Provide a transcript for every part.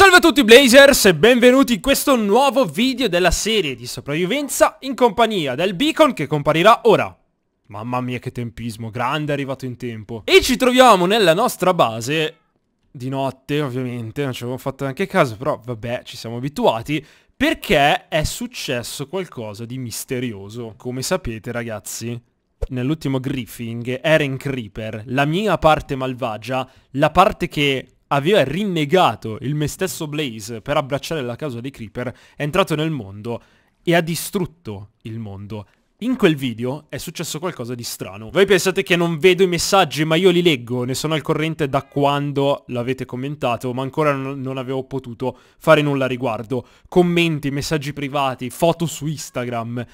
Salve a tutti Blazers e benvenuti in questo nuovo video della serie di sopravvivenza in compagnia del beacon che comparirà ora. Mamma mia che tempismo, grande è arrivato in tempo. E ci troviamo nella nostra base di notte ovviamente, non ci avevamo fatto neanche caso, però vabbè ci siamo abituati perché è successo qualcosa di misterioso. Come sapete ragazzi, nell'ultimo griffing Eren Creeper, la mia parte malvagia, la parte che aveva rinnegato il me stesso Blaze per abbracciare la causa dei Creeper, è entrato nel mondo e ha distrutto il mondo. In quel video è successo qualcosa di strano. Voi pensate che non vedo i messaggi, ma io li leggo, ne sono al corrente da quando l'avete commentato, ma ancora non avevo potuto fare nulla a riguardo. Commenti, messaggi privati, foto su Instagram.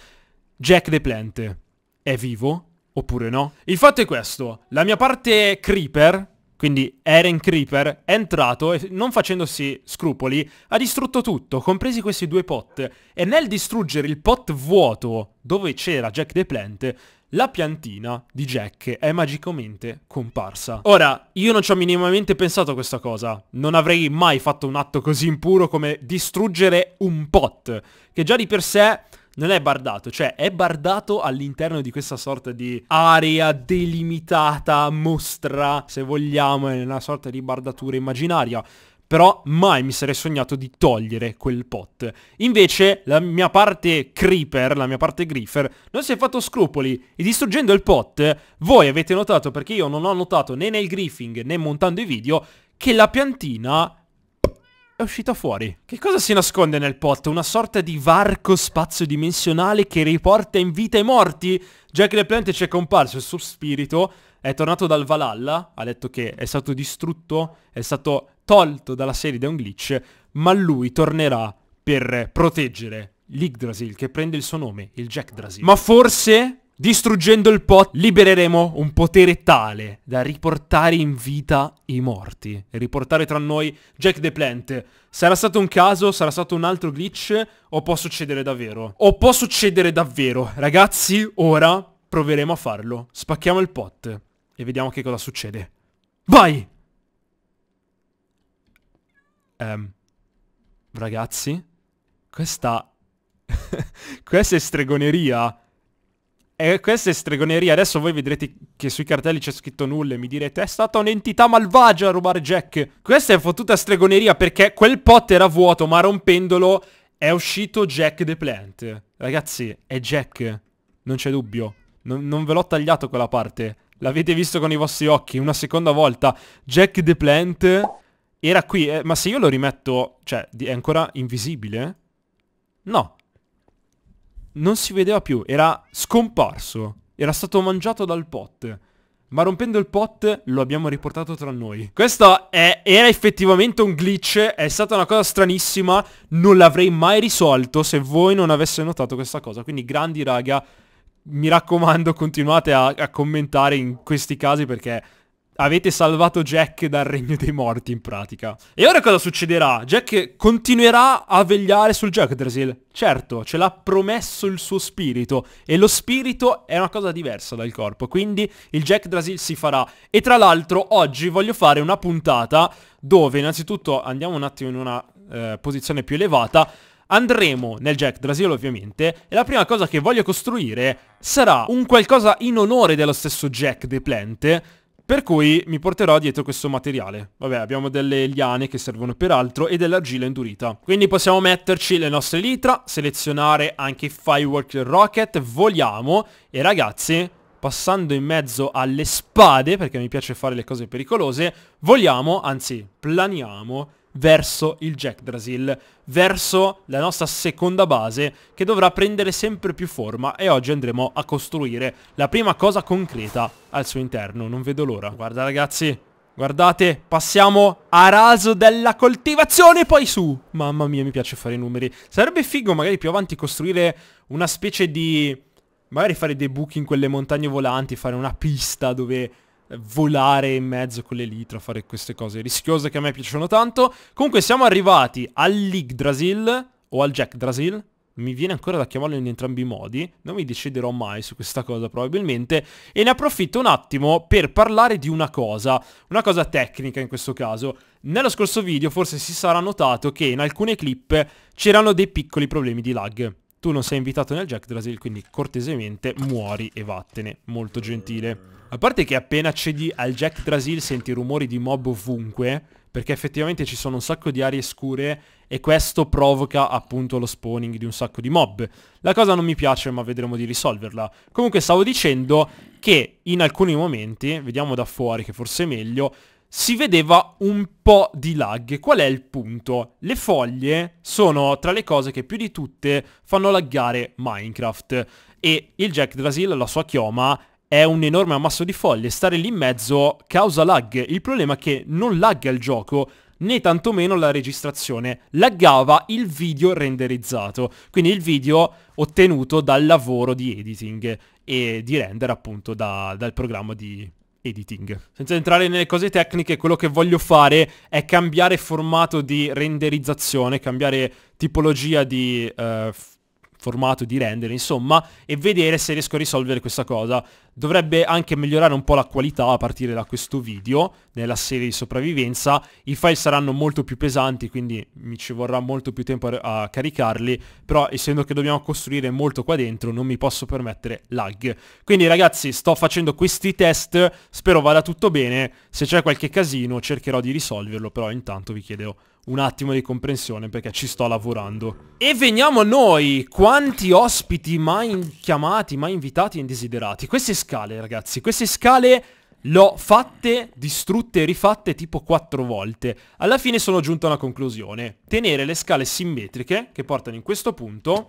Jack the Plante è vivo oppure no? Il fatto è questo, la mia parte creeper quindi Eren Creeper, è entrato e non facendosi scrupoli ha distrutto tutto, compresi questi due pot. E nel distruggere il pot vuoto dove c'era Jack the Plant, la piantina di Jack è magicamente comparsa. Ora, io non ci ho minimamente pensato a questa cosa. Non avrei mai fatto un atto così impuro come distruggere un pot, che già di per sé non è bardato, cioè è bardato all'interno di questa sorta di area delimitata, mostra, se vogliamo, è una sorta di bardatura immaginaria però mai mi sarei sognato di togliere quel pot. Invece la mia parte creeper, la mia parte griffer, non si è fatto scrupoli e distruggendo il pot, voi avete notato, perché io non ho notato né nel griffing né montando i video, che la piantina è uscita fuori. Che cosa si nasconde nel pot? Una sorta di varco spazio-dimensionale che riporta in vita i morti? Jack the ci è comparso, il suo spirito è tornato dal Valhalla, ha detto che è stato distrutto, è stato tolto dalla serie da un glitch, ma lui tornerà per proteggere l'Igdrasil, che prende il suo nome, il Jack Drasil. Ma forse Distruggendo il pot libereremo un potere tale da riportare in vita i morti e riportare tra noi Jack the Plant. Sarà stato un caso? Sarà stato un altro glitch? O può succedere davvero? O può succedere davvero? Ragazzi, ora proveremo a farlo. Spacchiamo il pot e vediamo che cosa succede. Vai! Um, ragazzi, questa... questa è stregoneria e eh, questa è stregoneria, adesso voi vedrete che sui cartelli c'è scritto nulla e mi direte è stata un'entità malvagia a rubare Jack. Questa è fottuta stregoneria perché quel pot era vuoto ma rompendolo è uscito Jack the Plant. Ragazzi, è Jack, non c'è dubbio. Non, non ve l'ho tagliato quella parte, l'avete visto con i vostri occhi una seconda volta. Jack the Plant era qui, eh, ma se io lo rimetto, cioè è ancora invisibile? No, non si vedeva più, era scomparso, era stato mangiato dal pot. Ma rompendo il pot lo abbiamo riportato tra noi. Questo è, era effettivamente un glitch, è stata una cosa stranissima, non l'avrei mai risolto se voi non aveste notato questa cosa. Quindi grandi raga, mi raccomando continuate a, a commentare in questi casi perché avete salvato Jack dal regno dei morti in pratica. E ora cosa succederà? Jack continuerà a vegliare sul Jack Drasil. Certo, ce l'ha promesso il suo spirito e lo spirito è una cosa diversa dal corpo, quindi il Jack Drasil si farà. E tra l'altro oggi voglio fare una puntata dove innanzitutto andiamo un attimo in una eh, posizione più elevata andremo nel Jack Drasil ovviamente e la prima cosa che voglio costruire sarà un qualcosa in onore dello stesso Jack De Plante per cui mi porterò dietro questo materiale. Vabbè, abbiamo delle liane che servono per altro e dell'argilla indurita. Quindi possiamo metterci le nostre litra, selezionare anche i Firework Rocket, voliamo e ragazzi passando in mezzo alle spade, perché mi piace fare le cose pericolose, voliamo, anzi planiamo verso il Jack Drasil, verso la nostra seconda base che dovrà prendere sempre più forma e oggi andremo a costruire la prima cosa concreta al suo interno, non vedo l'ora. Guarda ragazzi, guardate, passiamo a raso della coltivazione e poi su. Mamma mia mi piace fare i numeri, sarebbe figo magari più avanti costruire una specie di... Magari fare dei buchi in quelle montagne volanti, fare una pista dove volare in mezzo con l'elitra, fare queste cose rischiose che a me piacciono tanto. Comunque siamo arrivati all'Yggdrasil o al Jack Drasil. Mi viene ancora da chiamarlo in entrambi i modi, non mi deciderò mai su questa cosa probabilmente, e ne approfitto un attimo per parlare di una cosa, una cosa tecnica in questo caso. Nello scorso video forse si sarà notato che in alcune clip c'erano dei piccoli problemi di lag. Tu non sei invitato nel Jack Drasil, quindi cortesemente muori e vattene, molto gentile. A parte che appena accedi al Jack Drasil senti rumori di mob ovunque, perché effettivamente ci sono un sacco di aree scure e questo provoca appunto lo spawning di un sacco di mob. La cosa non mi piace, ma vedremo di risolverla. Comunque stavo dicendo che in alcuni momenti, vediamo da fuori che forse è meglio, si vedeva un po' di lag. Qual è il punto? Le foglie sono tra le cose che più di tutte fanno laggare Minecraft e il Jack Drasil, la sua chioma, è un enorme ammasso di foglie, stare lì in mezzo causa lag. Il problema è che non lagga il gioco, né tantomeno la registrazione, laggava il video renderizzato, quindi il video ottenuto dal lavoro di editing e di render appunto da, dal programma di editing. Senza entrare nelle cose tecniche, quello che voglio fare è cambiare formato di renderizzazione, cambiare tipologia di... Uh, formato di render, insomma, e vedere se riesco a risolvere questa cosa. Dovrebbe anche migliorare un po' la qualità a partire da questo video, nella serie di sopravvivenza. I file saranno molto più pesanti, quindi mi ci vorrà molto più tempo a, a caricarli, però essendo che dobbiamo costruire molto qua dentro, non mi posso permettere lag. Quindi ragazzi, sto facendo questi test, spero vada tutto bene, se c'è qualche casino cercherò di risolverlo, però intanto vi chiedo un attimo di comprensione perché ci sto lavorando. E veniamo a noi, quanti ospiti mai chiamati, mai invitati e indesiderati. Queste scale ragazzi, queste scale l'ho fatte, distrutte e rifatte tipo quattro volte. Alla fine sono giunto a una conclusione. Tenere le scale simmetriche che portano in questo punto,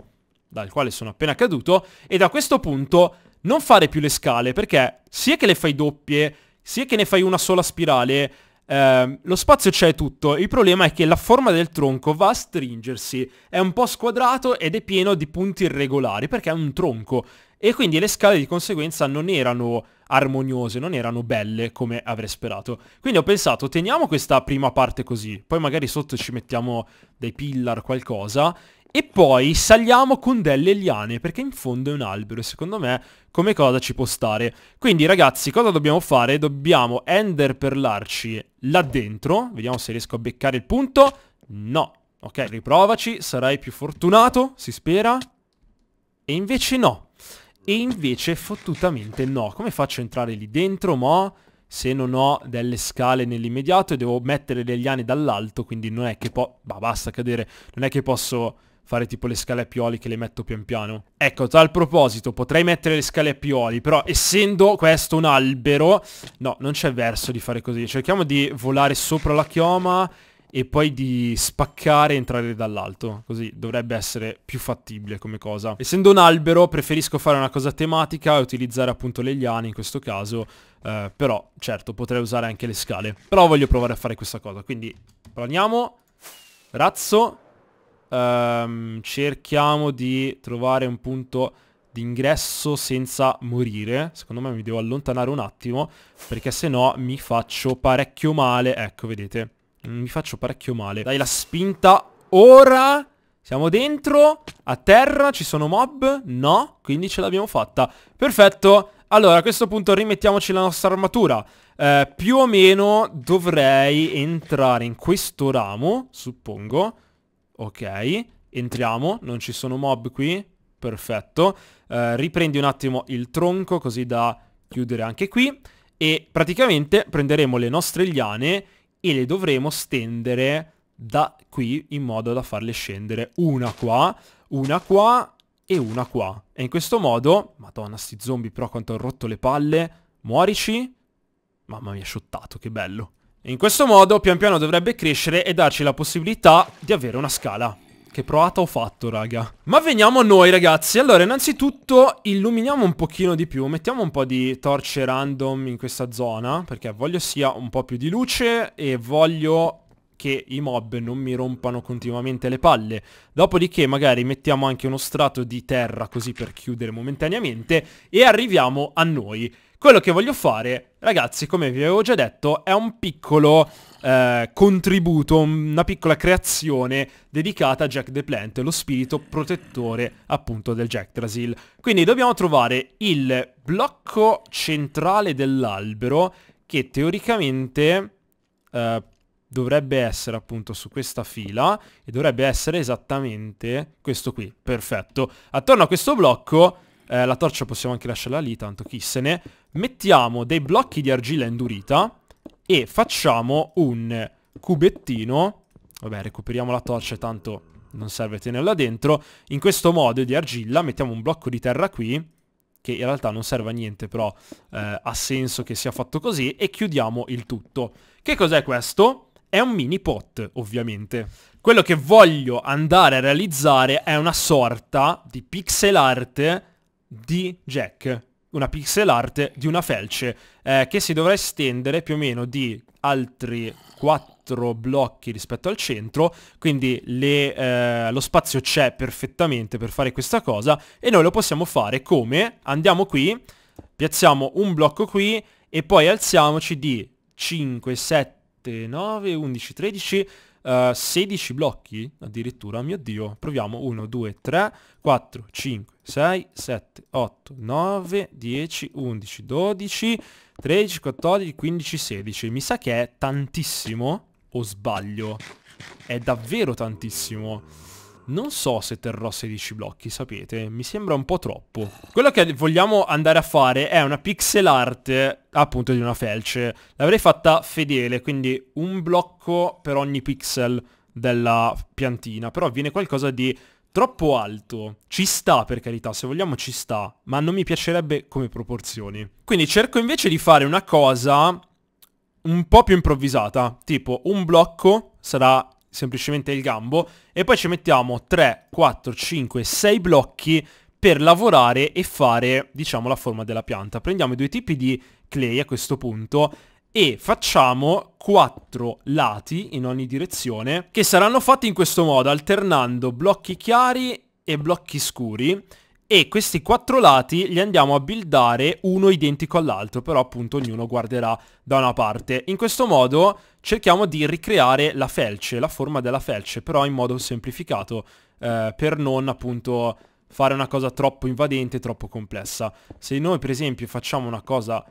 dal quale sono appena caduto, e da questo punto non fare più le scale perché sia che le fai doppie, sia che ne fai una sola spirale, Ehm, lo spazio c'è tutto, il problema è che la forma del tronco va a stringersi, è un po' squadrato ed è pieno di punti irregolari perché è un tronco e quindi le scale di conseguenza non erano armoniose, non erano belle come avrei sperato. Quindi ho pensato, teniamo questa prima parte così, poi magari sotto ci mettiamo dei pillar, qualcosa, e poi saliamo con delle liane, perché in fondo è un albero e secondo me come cosa ci può stare. Quindi ragazzi, cosa dobbiamo fare? Dobbiamo ender perlarci là dentro, vediamo se riesco a beccare il punto. No, ok, riprovaci, sarai più fortunato, si spera. E invece no. E invece fottutamente no. Come faccio a entrare lì dentro, mo? Se non ho delle scale nell'immediato e devo mettere le liane dall'alto, quindi non è che po... Bah, basta cadere. Non è che posso fare tipo le scale a pioli che le metto pian piano. Ecco, a tal proposito, potrei mettere le scale a pioli, però essendo questo un albero, no, non c'è verso di fare così. Cerchiamo di volare sopra la chioma e poi di spaccare e entrare dall'alto. Così dovrebbe essere più fattibile come cosa. Essendo un albero preferisco fare una cosa tematica e utilizzare appunto le liane in questo caso. Eh, però certo potrei usare anche le scale. Però voglio provare a fare questa cosa. Quindi planiamo. Razzo. Ehm, cerchiamo di trovare un punto d'ingresso senza morire. Secondo me mi devo allontanare un attimo perché se no mi faccio parecchio male. Ecco, vedete. Mm, mi faccio parecchio male. Dai la spinta. Ora... Siamo dentro, a terra, ci sono mob? No, quindi ce l'abbiamo fatta. Perfetto, allora a questo punto rimettiamoci la nostra armatura. Eh, più o meno dovrei entrare in questo ramo, suppongo. Ok, entriamo, non ci sono mob qui, perfetto. Eh, riprendi un attimo il tronco così da chiudere anche qui. E praticamente prenderemo le nostre liane e le dovremo stendere da qui in modo da farle scendere una qua, una qua e una qua. E in questo modo, madonna sti zombie però quanto ho rotto le palle, muorici. Mamma mia, sciottato, che bello. E in questo modo pian piano dovrebbe crescere e darci la possibilità di avere una scala. Che provata ho fatto, raga. Ma veniamo a noi, ragazzi. Allora, innanzitutto illuminiamo un pochino di più. Mettiamo un po' di torce random in questa zona, perché voglio sia un po' più di luce e voglio che i mob non mi rompano continuamente le palle. Dopodiché magari mettiamo anche uno strato di terra così per chiudere momentaneamente e arriviamo a noi. Quello che voglio fare, ragazzi, come vi avevo già detto, è un piccolo eh, contributo, una piccola creazione dedicata a Jack the Plant, lo spirito protettore appunto del Jack Trasil. Quindi dobbiamo trovare il blocco centrale dell'albero che teoricamente eh, dovrebbe essere appunto su questa fila e dovrebbe essere esattamente questo qui, perfetto. Attorno a questo blocco, eh, la torcia possiamo anche lasciarla lì, tanto chissene mettiamo dei blocchi di argilla indurita e facciamo un cubettino. Vabbè, recuperiamo la torcia, tanto non serve tenerla dentro. In questo modo di argilla mettiamo un blocco di terra qui, che in realtà non serve a niente, però eh, ha senso che sia fatto così, e chiudiamo il tutto. Che cos'è questo? È un mini pot, ovviamente. Quello che voglio andare a realizzare è una sorta di pixel art di Jack una pixel art di una felce eh, che si dovrà estendere più o meno di altri 4 blocchi rispetto al centro, quindi le, eh, lo spazio c'è perfettamente per fare questa cosa e noi lo possiamo fare come andiamo qui, piazziamo un blocco qui e poi alziamoci di 5, 7, 9, 11, 13 16 eh, blocchi addirittura, mio dio, proviamo 1, 2, 3, 4, 5, 6, 7, 8, 9, 10, 11, 12, 13, 14, 15, 16, mi sa che è tantissimo o sbaglio? È davvero tantissimo. Non so se terrò 16 blocchi, sapete, mi sembra un po' troppo. Quello che vogliamo andare a fare è una pixel art, appunto, di una felce. L'avrei fatta fedele, quindi un blocco per ogni pixel della piantina, però viene qualcosa di troppo alto. Ci sta, per carità, se vogliamo ci sta, ma non mi piacerebbe come proporzioni. Quindi cerco invece di fare una cosa un po' più improvvisata, tipo un blocco sarà semplicemente il gambo e poi ci mettiamo 3, 4, 5, 6 blocchi per lavorare e fare diciamo la forma della pianta. Prendiamo i due tipi di clay a questo punto e facciamo quattro lati in ogni direzione che saranno fatti in questo modo alternando blocchi chiari e blocchi scuri e questi quattro lati li andiamo a buildare uno identico all'altro, però appunto ognuno guarderà da una parte. In questo modo cerchiamo di ricreare la felce, la forma della felce, però in modo semplificato eh, per non appunto fare una cosa troppo invadente, troppo complessa. Se noi per esempio facciamo una cosa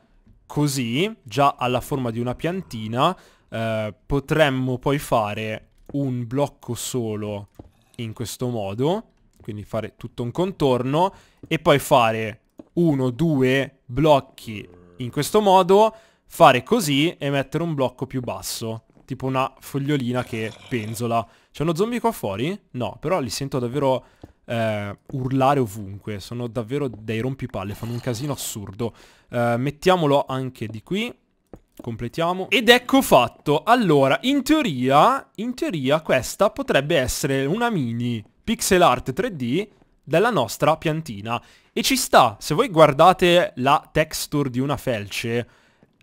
così, già alla forma di una piantina, eh, potremmo poi fare un blocco solo in questo modo quindi fare tutto un contorno e poi fare uno, due blocchi in questo modo, fare così e mettere un blocco più basso, tipo una fogliolina che penzola. C'è uno zombie qua fuori? No, però li sento davvero eh, urlare ovunque, sono davvero dei rompipalle, fanno un casino assurdo. Eh, mettiamolo anche di qui, completiamo. Ed ecco fatto. Allora, in teoria, in teoria questa potrebbe essere una mini pixel art 3D della nostra piantina. E ci sta, se voi guardate la texture di una felce,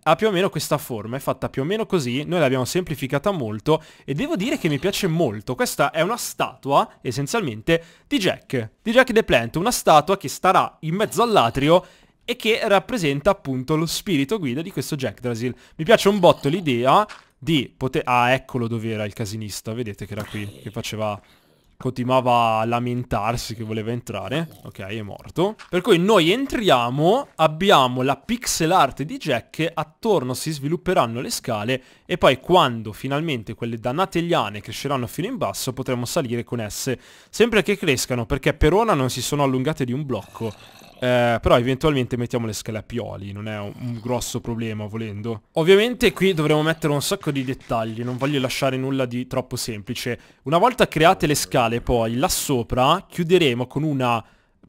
ha più o meno questa forma, è fatta più o meno così, noi l'abbiamo semplificata molto e devo dire che mi piace molto, questa è una statua essenzialmente di Jack, di Jack the Plant, una statua che starà in mezzo all'atrio e che rappresenta appunto lo spirito guida di questo Jack Drasil. Mi piace un botto l'idea di poter... Ah, eccolo dove era il casinista, vedete che era qui, che faceva continuava a lamentarsi che voleva entrare. Ok, è morto. Per cui noi entriamo, abbiamo la pixel art di Jack, attorno si svilupperanno le scale e poi quando finalmente quelle dannate liane cresceranno fino in basso potremo salire con esse, sempre che crescano, perché per ora non si sono allungate di un blocco. Eh, però eventualmente mettiamo le scale a pioli, non è un, un grosso problema volendo. Ovviamente qui dovremo mettere un sacco di dettagli, non voglio lasciare nulla di troppo semplice. Una volta create le scale finale poi là sopra chiuderemo con una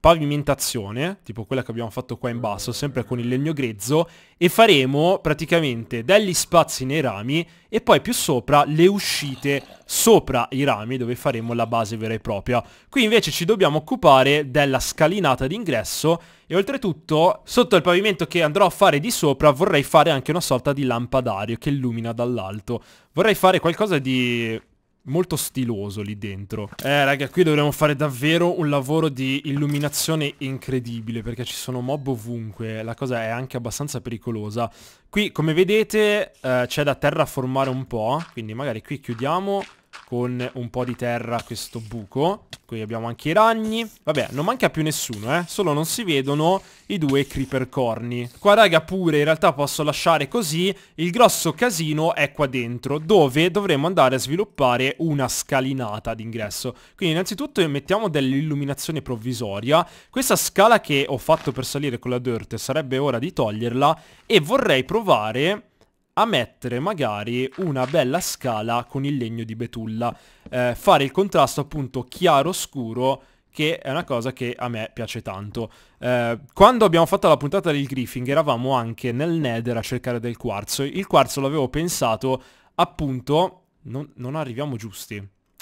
pavimentazione, tipo quella che abbiamo fatto qua in basso, sempre con il legno grezzo, e faremo praticamente degli spazi nei rami e poi più sopra le uscite sopra i rami dove faremo la base vera e propria. Qui invece ci dobbiamo occupare della scalinata d'ingresso e oltretutto sotto il pavimento che andrò a fare di sopra vorrei fare anche una sorta di lampadario che illumina dall'alto. Vorrei fare qualcosa di molto stiloso lì dentro. Eh raga, qui dovremmo fare davvero un lavoro di illuminazione incredibile perché ci sono mob ovunque, la cosa è anche abbastanza pericolosa. Qui come vedete eh, c'è da terraformare un po', quindi magari qui chiudiamo con un po' di terra questo buco. Qui abbiamo anche i ragni. Vabbè, non manca più nessuno, eh. Solo non si vedono i due creeper corni. Qua, raga, pure in realtà posso lasciare così. Il grosso casino è qua dentro, dove dovremo andare a sviluppare una scalinata d'ingresso. Quindi innanzitutto mettiamo dell'illuminazione provvisoria. Questa scala che ho fatto per salire con la dirt sarebbe ora di toglierla. E vorrei provare a mettere magari una bella scala con il legno di betulla, eh, fare il contrasto appunto chiaro-scuro che è una cosa che a me piace tanto. Eh, quando abbiamo fatto la puntata del griffing eravamo anche nel nether a cercare del quarzo, il quarzo l'avevo pensato appunto, non, non arriviamo giusti,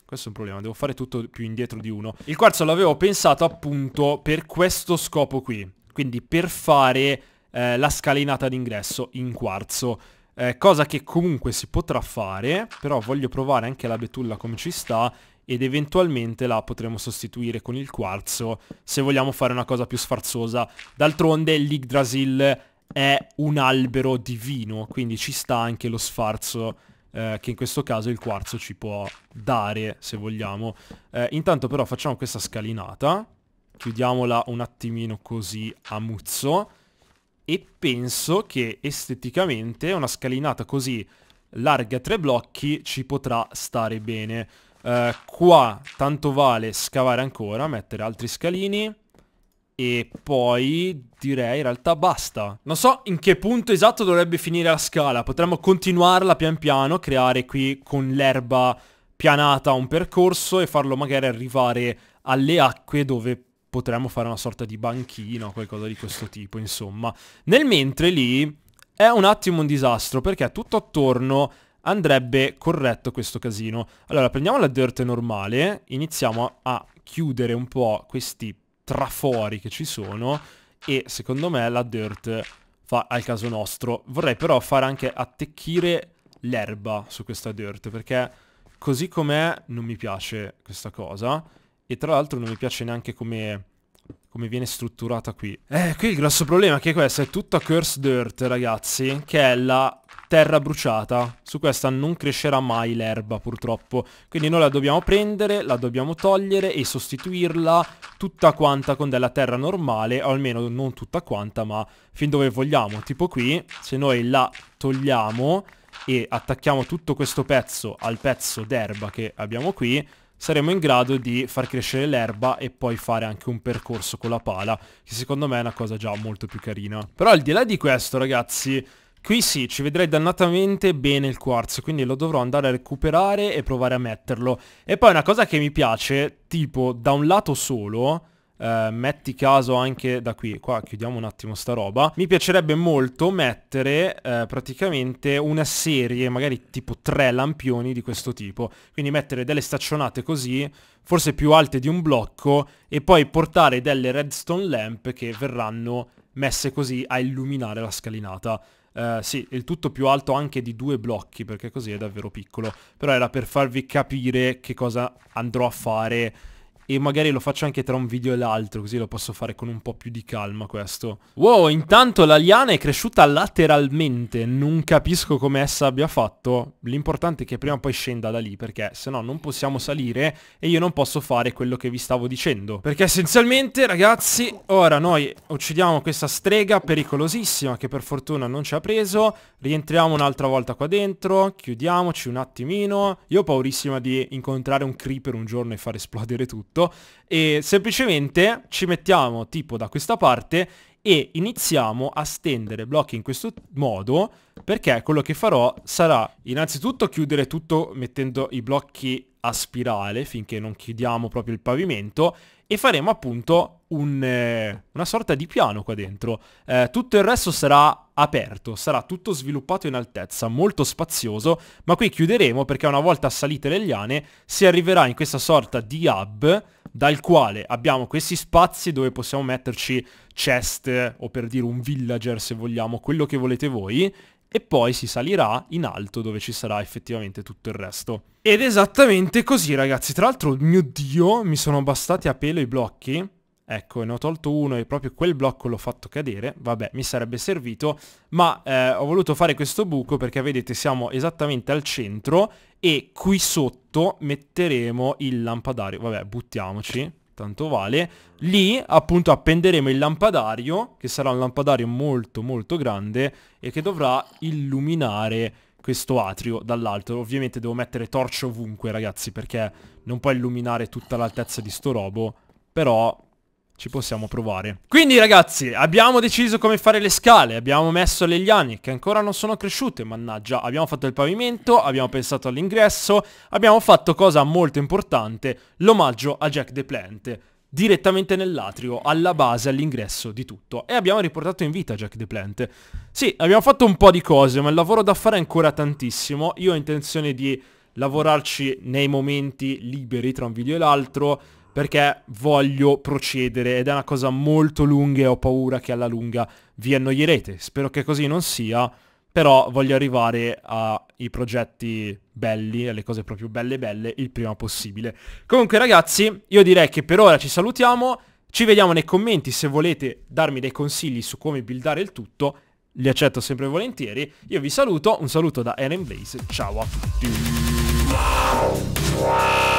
questo è un problema, devo fare tutto più indietro di uno. Il quarzo l'avevo pensato appunto per questo scopo qui, quindi per fare eh, la scalinata d'ingresso in quarzo eh, cosa che comunque si potrà fare, però voglio provare anche la betulla come ci sta ed eventualmente la potremo sostituire con il quarzo se vogliamo fare una cosa più sfarzosa. D'altronde l'Yggdrasil è un albero divino, quindi ci sta anche lo sfarzo eh, che in questo caso il quarzo ci può dare, se vogliamo. Eh, intanto però facciamo questa scalinata, chiudiamola un attimino così a muzzo e penso che esteticamente una scalinata così larga tre blocchi ci potrà stare bene. Uh, qua tanto vale scavare ancora, mettere altri scalini e poi direi in realtà basta. Non so in che punto esatto dovrebbe finire la scala, potremmo continuarla pian piano, creare qui con l'erba pianata un percorso e farlo magari arrivare alle acque dove potremmo fare una sorta di banchino, o qualcosa di questo tipo, insomma. Nel mentre lì è un attimo un disastro perché tutto attorno andrebbe corretto questo casino. Allora, prendiamo la dirt normale, iniziamo a chiudere un po' questi trafori che ci sono e secondo me la dirt fa al caso nostro. Vorrei però fare anche attecchire l'erba su questa dirt perché così com'è non mi piace questa cosa. E tra l'altro non mi piace neanche come, come viene strutturata qui. Eh, qui il grosso problema è che questa è tutta cursed dirt, ragazzi, che è la terra bruciata. Su questa non crescerà mai l'erba, purtroppo. Quindi noi la dobbiamo prendere, la dobbiamo togliere e sostituirla tutta quanta con della terra normale, o almeno non tutta quanta, ma fin dove vogliamo. Tipo qui, se noi la togliamo e attacchiamo tutto questo pezzo al pezzo d'erba che abbiamo qui, saremo in grado di far crescere l'erba e poi fare anche un percorso con la pala, che secondo me è una cosa già molto più carina. Però al di là di questo ragazzi, Qui sì, ci vedrei dannatamente bene il quarzo, quindi lo dovrò andare a recuperare e provare a metterlo. E poi una cosa che mi piace, tipo da un lato solo, eh, metti caso anche da qui, qua chiudiamo un attimo sta roba, mi piacerebbe molto mettere eh, praticamente una serie, magari tipo tre lampioni di questo tipo, quindi mettere delle staccionate così, forse più alte di un blocco, e poi portare delle redstone lamp che verranno messe così a illuminare la scalinata. Uh, sì, il tutto più alto anche di due blocchi, perché così è davvero piccolo. Però era per farvi capire che cosa andrò a fare e magari lo faccio anche tra un video e l'altro, così lo posso fare con un po' più di calma questo. Wow, intanto la liana è cresciuta lateralmente, non capisco come essa abbia fatto. L'importante è che prima o poi scenda da lì, perché se no non possiamo salire e io non posso fare quello che vi stavo dicendo. Perché essenzialmente, ragazzi, ora noi uccidiamo questa strega pericolosissima che per fortuna non ci ha preso. Rientriamo un'altra volta qua dentro, chiudiamoci un attimino. Io ho paurissima di incontrare un creeper un giorno e far esplodere tutto tutto e semplicemente ci mettiamo tipo da questa parte e iniziamo a stendere blocchi in questo modo perché quello che farò sarà innanzitutto chiudere tutto mettendo i blocchi a spirale finché non chiudiamo proprio il pavimento e faremo appunto un, eh, una sorta di piano qua dentro. Eh, tutto il resto sarà aperto, sarà tutto sviluppato in altezza, molto spazioso, ma qui chiuderemo perché una volta salite le liane si arriverà in questa sorta di hub dal quale abbiamo questi spazi dove possiamo metterci chest o per dire un villager se vogliamo, quello che volete voi e poi si salirà in alto dove ci sarà effettivamente tutto il resto. Ed esattamente così ragazzi, tra l'altro mio dio mi sono bastati a pelo i blocchi Ecco, ne ho tolto uno e proprio quel blocco l'ho fatto cadere, vabbè, mi sarebbe servito, ma eh, ho voluto fare questo buco perché vedete siamo esattamente al centro e qui sotto metteremo il lampadario, vabbè, buttiamoci, tanto vale. Lì appunto appenderemo il lampadario, che sarà un lampadario molto molto grande e che dovrà illuminare questo atrio dall'alto. Ovviamente devo mettere torce ovunque ragazzi perché non può illuminare tutta l'altezza di sto robo, però ci possiamo provare. Quindi ragazzi, abbiamo deciso come fare le scale, abbiamo messo le liane che ancora non sono cresciute, mannaggia, abbiamo fatto il pavimento, abbiamo pensato all'ingresso, abbiamo fatto cosa molto importante, l'omaggio a Jack the Plant direttamente nell'atrio, alla base, all'ingresso di tutto. E abbiamo riportato in vita Jack the Plant. Sì, abbiamo fatto un po' di cose, ma il lavoro da fare è ancora tantissimo. Io ho intenzione di lavorarci nei momenti liberi tra un video e l'altro perché voglio procedere ed è una cosa molto lunga e ho paura che alla lunga vi annoierete. Spero che così non sia, però voglio arrivare ai progetti belli, alle cose proprio belle belle, il prima possibile. Comunque ragazzi, io direi che per ora ci salutiamo, ci vediamo nei commenti se volete darmi dei consigli su come buildare il tutto, li accetto sempre volentieri. Io vi saluto, un saluto da Eren Blaze, ciao a tutti!